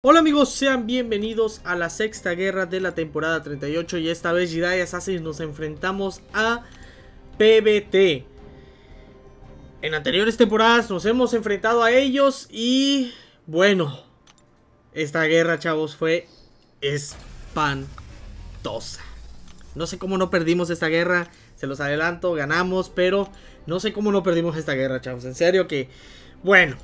Hola amigos, sean bienvenidos a la sexta guerra de la temporada 38 y esta vez Jedi Assassins nos enfrentamos a PBT. En anteriores temporadas nos hemos enfrentado a ellos y bueno, esta guerra chavos fue espantosa. No sé cómo no perdimos esta guerra, se los adelanto, ganamos, pero no sé cómo no perdimos esta guerra chavos, en serio que bueno.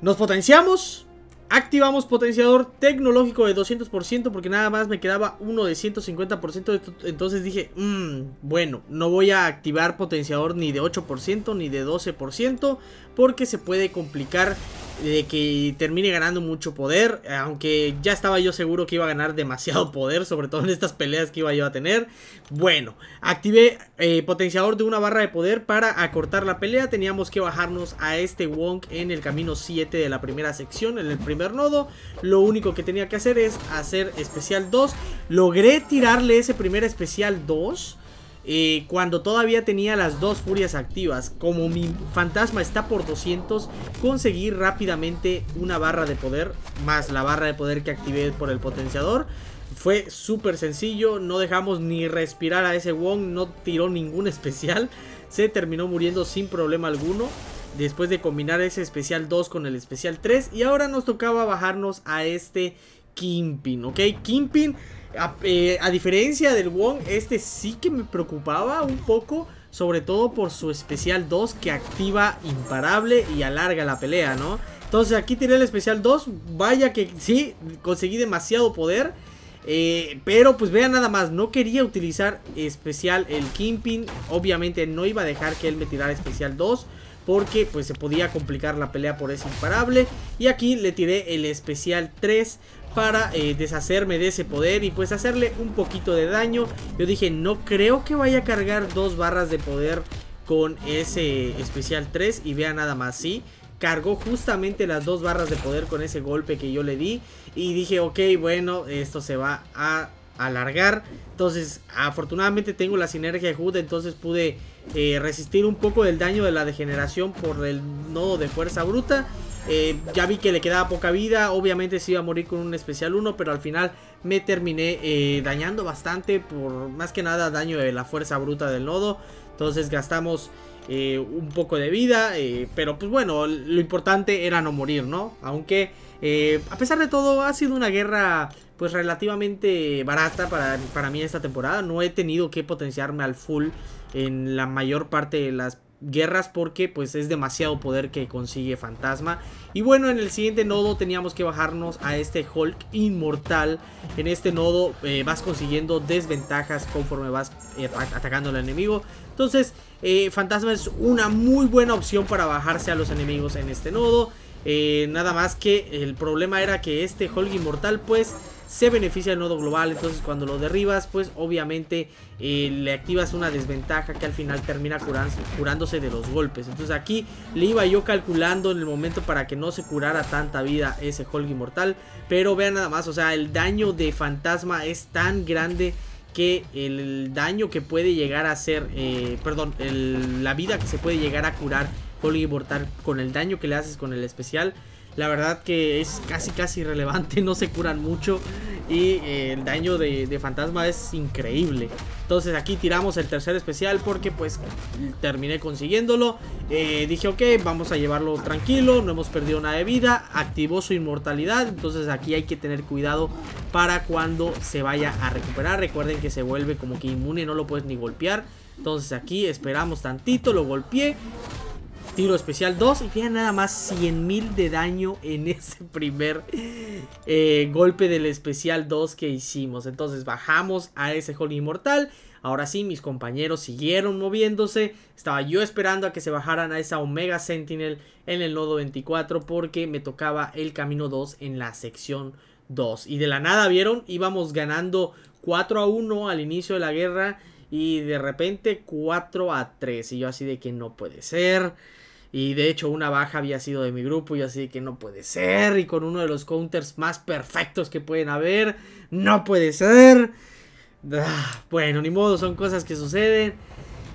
Nos potenciamos, Activamos potenciador tecnológico de 200% porque nada más me quedaba uno de 150%. entonces dije, mm, bueno, no voy a activar potenciador ni de 8% ni de 12% porque se puede complicar de que termine ganando mucho poder, aunque ya estaba yo seguro que iba a ganar demasiado poder, sobre todo en estas peleas que iba yo a tener. Bueno, activé eh, potenciador de una barra de poder para acortar la pelea, teníamos que bajarnos a este Wonk en el camino 7 de la primera sección, en el primer nodo, lo único que tenía que hacer es hacer especial 2, logré tirarle ese primer especial 2, eh, cuando todavía tenía las dos furias activas. Como mi fantasma está por 200, conseguí rápidamente una barra de poder, más la barra de poder que activé por el potenciador. Fue súper sencillo, no dejamos ni respirar a ese Wong, no tiró ningún especial. Se terminó muriendo sin problema alguno después de combinar ese especial 2 con el especial 3. Y ahora nos tocaba bajarnos a este Kimpin, ¿ok? Kimpin eh, a, diferencia del Wong, este sí que me preocupaba un poco, sobre todo por su especial 2 que activa imparable y alarga la pelea, ¿no? Entonces aquí tiré el especial 2, vaya que sí, conseguí demasiado poder. Eh, pero pues vean nada más, no quería utilizar especial el Kingpin, obviamente no iba a dejar que él me tirara especial 2 porque pues se podía complicar la pelea por ese imparable y aquí le tiré el especial 3 para eh, deshacerme de ese poder y pues hacerle un poquito de daño. Yo dije, no creo que vaya a cargar dos barras de poder con ese especial 3 y vea nada más, sí. Cargó justamente las dos barras de poder con ese golpe que yo le di y dije, ok, bueno, esto se va a alargar. Entonces, afortunadamente tengo la sinergia de entonces pude eh, resistir un poco del daño de la degeneración por el nodo de fuerza bruta. Eh, ya vi que le quedaba poca vida, obviamente se iba a morir con un especial 1, pero al final me terminé eh, dañando bastante por más que nada daño de la fuerza bruta del nodo. Entonces gastamos eh, un poco de vida, pero pues bueno, lo importante era no morir, ¿no? Aunque a pesar de todo ha sido una guerra pues relativamente barata para, para mí esta temporada. No he tenido que potenciarme al full en la mayor parte de las guerras porque pues es demasiado poder que consigue Fantasma. Y bueno, en el siguiente nodo teníamos que bajarnos a este Hulk inmortal. En este nodo eh, vas consiguiendo desventajas conforme vas eh, atacando al enemigo. Entonces, eh, Fantasma es una muy buena opción para bajarse a los enemigos en este nodo. nada más que el problema era que este Hulk inmortal pues se beneficia el nodo global, entonces cuando lo derribas, pues obviamente eh, le activas una desventaja que al final termina curándose de los golpes. Entonces aquí le iba yo calculando en el momento para que no se curara tanta vida ese Hulk inmortal, pero vean nada más, o sea, el daño de fantasma es tan grande que el daño que puede llegar a hacer, eh, perdón, la vida que se puede llegar a curar Hulk inmortal con el daño que le haces con el especial la verdad que es casi casi irrelevante, no se curan mucho y eh, el daño de, de, fantasma es increíble. Entonces aquí tiramos el tercer especial porque pues terminé consiguiéndolo. Eh, dije ok, vamos a llevarlo tranquilo, no hemos perdido nada de vida, activó su inmortalidad, entonces aquí hay que tener cuidado para cuando se vaya a recuperar. Recuerden que se vuelve como que inmune, no lo puedes ni golpear. Entonces aquí esperamos tantito, lo golpeé tiro especial 2 y tiene nada más 100.000 de daño en ese primer eh, golpe del especial 2 que hicimos. Entonces bajamos a ese Holy Inmortal. Ahora sí, mis compañeros siguieron moviéndose. Estaba yo esperando a que se bajaran a esa Omega Sentinel en el nodo 24 porque me tocaba el camino 2 en la sección 2. Y de la nada, ¿vieron? Íbamos ganando 4 a 1 al inicio de la guerra. Y de repente 4 a 3. Y yo así de que no puede ser. Y de hecho una baja había sido de mi grupo y así que no puede ser. Y con uno de los counters más perfectos que pueden haber. No puede ser. Ah, bueno, ni modo, son cosas que suceden.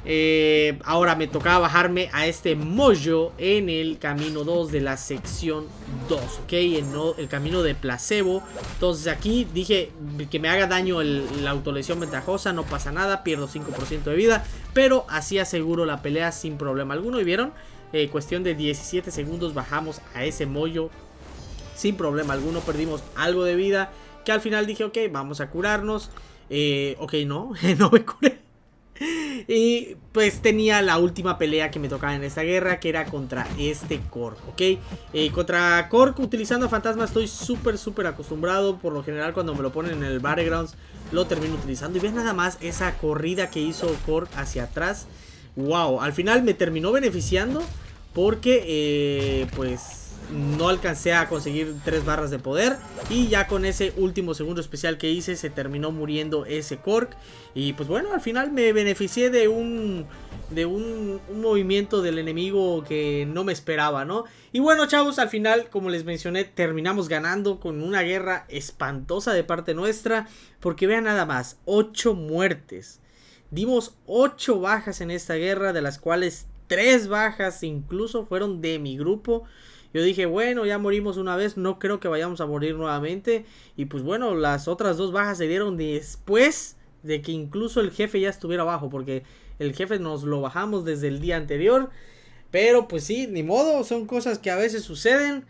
Eh, ahora me tocaba bajarme a este mollo en el camino 2 de la sección 2, ¿ok? En el camino de placebo. Entonces aquí dije que me haga daño la autolesión ventajosa, no pasa nada, pierdo 5% de vida. Pero así aseguro la pelea sin problema alguno. ¿Y vieron? Eh, cuestión de 17 segundos bajamos a ese mollo sin problema alguno. Perdimos algo de vida que al final dije, ok, vamos a curarnos. Eh, ok, no, no me curé. Y pues tenía la última pelea que me tocaba en esta guerra, que era contra este Cork, ¿ok? Eh, contra Cork utilizando a Fantasma estoy súper, súper acostumbrado. Por lo general cuando me lo ponen en el Battlegrounds lo termino utilizando. Y ves nada más esa corrida que hizo Cork hacia atrás wow, al final me terminó beneficiando porque eh, pues no alcancé a conseguir tres barras de poder y ya con ese último segundo especial que hice se terminó muriendo ese Cork y pues bueno, al final me beneficié de un de un, un, movimiento del enemigo que no me esperaba, ¿no? Y bueno, chavos, al final, como les mencioné, terminamos ganando con una guerra espantosa de parte nuestra, porque vean nada más, 8 muertes. Dimos 8 bajas en esta guerra, de las cuales 3 bajas incluso fueron de mi grupo. Yo dije, bueno, ya morimos una vez, no creo que vayamos a morir nuevamente. Y pues bueno, las otras dos bajas se dieron después de que incluso el jefe ya estuviera abajo, porque el jefe nos lo bajamos desde el día anterior. Pero pues sí, ni modo, son cosas que a veces suceden.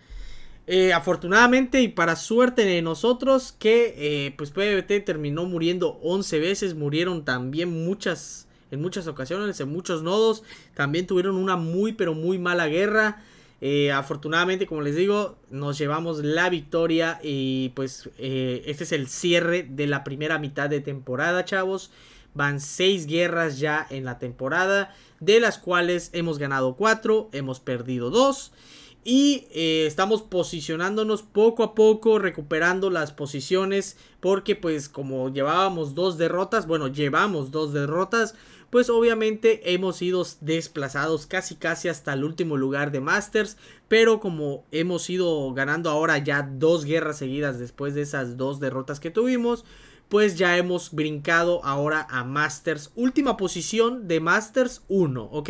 Eh, afortunadamente y para suerte de nosotros que eh, pues PBT terminó muriendo 11 veces, murieron también muchas, en muchas ocasiones, en muchos nodos, también tuvieron una muy pero muy mala guerra. Eh, afortunadamente, como les digo, nos llevamos la victoria y pues eh, este es el cierre de la primera mitad de temporada, chavos. Van 6 guerras ya en la temporada, de las cuales hemos ganado 4, hemos perdido 2. Y eh, estamos posicionándonos poco a poco, recuperando las posiciones, porque pues como llevábamos dos derrotas, bueno, llevamos dos derrotas, pues obviamente hemos sido desplazados casi casi hasta el último lugar de Masters, pero como hemos ido ganando ahora ya dos guerras seguidas después de esas dos derrotas que tuvimos, pues ya hemos brincado ahora a Masters, última posición de Masters 1, ¿ok?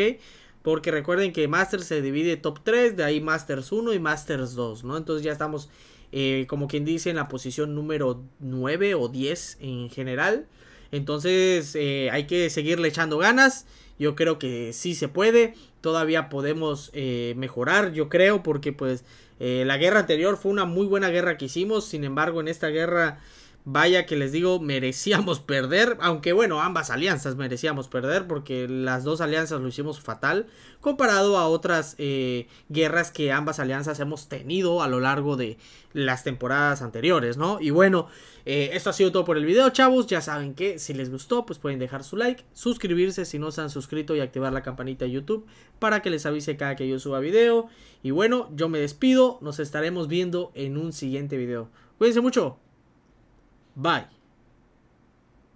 Porque recuerden que Masters se divide top 3, de ahí Masters 1 y Masters 2, ¿no? Entonces ya estamos, eh, como quien dice, en la posición número 9 o 10 en general. Entonces eh, hay que seguirle echando ganas. Yo creo que sí se puede. Todavía podemos eh, mejorar, yo creo, porque pues la guerra anterior fue una muy buena guerra que hicimos. Sin embargo, en esta guerra Vaya que les digo, merecíamos perder, aunque bueno, ambas alianzas merecíamos perder porque las dos alianzas lo hicimos fatal comparado a otras eh, guerras que ambas alianzas hemos tenido a lo largo de las temporadas anteriores, ¿no? Y bueno, eh, esto ha sido todo por el video, chavos. Ya saben que si les gustó, pues pueden dejar su like, suscribirse si no se han suscrito y activar la campanita de YouTube para que les avise cada que yo suba video. Y bueno, yo me despido, nos estaremos viendo en un siguiente video. Cuídense mucho. Bye.